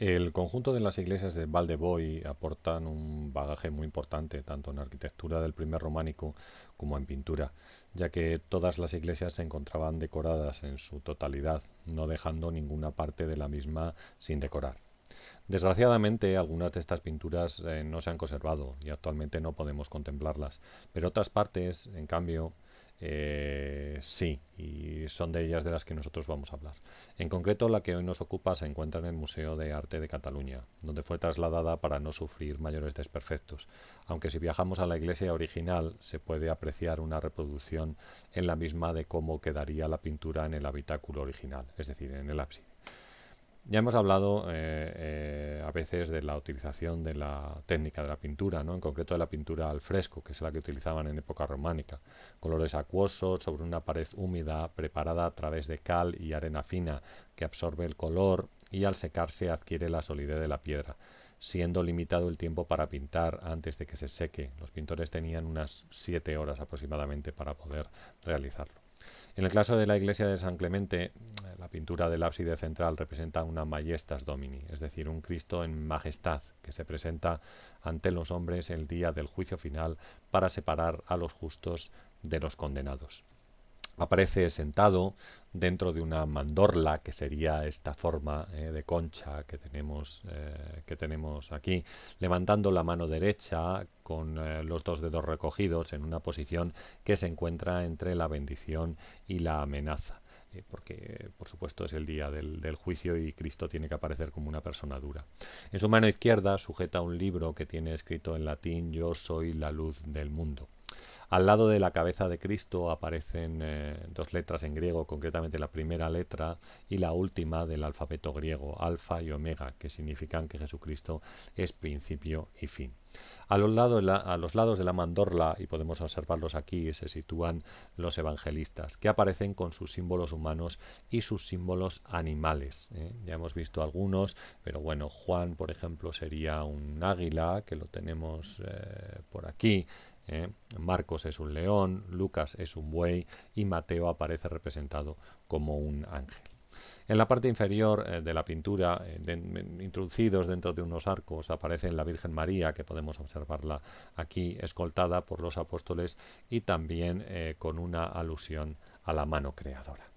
El conjunto de las iglesias de Valdeboy aportan un bagaje muy importante, tanto en arquitectura del primer románico como en pintura, ya que todas las iglesias se encontraban decoradas en su totalidad, no dejando ninguna parte de la misma sin decorar. Desgraciadamente, algunas de estas pinturas eh, no se han conservado y actualmente no podemos contemplarlas, pero otras partes, en cambio, eh, sí, son de ellas de las que nosotros vamos a hablar. En concreto, la que hoy nos ocupa se encuentra en el Museo de Arte de Cataluña, donde fue trasladada para no sufrir mayores desperfectos, aunque si viajamos a la iglesia original se puede apreciar una reproducción en la misma de cómo quedaría la pintura en el habitáculo original, es decir, en el ábside. Ya hemos hablado eh, eh, veces de la utilización de la técnica de la pintura, ¿no? en concreto de la pintura al fresco, que es la que utilizaban en época románica. Colores acuosos sobre una pared húmeda preparada a través de cal y arena fina que absorbe el color y al secarse adquiere la solidez de la piedra, siendo limitado el tiempo para pintar antes de que se seque. Los pintores tenían unas siete horas aproximadamente para poder realizarlo. En el caso de la iglesia de San Clemente pintura del ábside central representa una majestas domini, es decir, un Cristo en majestad que se presenta ante los hombres el día del juicio final para separar a los justos de los condenados. Aparece sentado dentro de una mandorla, que sería esta forma eh, de concha que tenemos, eh, que tenemos aquí, levantando la mano derecha con eh, los dos dedos recogidos en una posición que se encuentra entre la bendición y la amenaza. Eh, porque por supuesto es el día del, juicio y Cristo tiene que aparecer como una persona dura. En su mano izquierda sujeta un libro que tiene escrito en latín Yo soy la luz del mundo. Al lado de la cabeza de Cristo aparecen eh, dos letras en griego, concretamente la primera letra y la última del alfabeto griego, alfa y omega, que significan que Jesucristo es principio y fin. A los, lados, de la mandorla, y podemos observarlos aquí, se sitúan los evangelistas, que aparecen con sus símbolos humanos y sus símbolos animales. ¿eh? Ya hemos visto algunos, pero bueno, Juan, por ejemplo, sería un águila, que lo tenemos eh, por aquí, ¿eh? Marcos es un león, Lucas es un buey y Mateo aparece representado como un ángel. En la parte inferior eh, de la pintura, eh, introducidos dentro de unos arcos, aparece la Virgen María, que podemos observarla aquí escoltada por los apóstoles y también con una alusión a la mano creadora.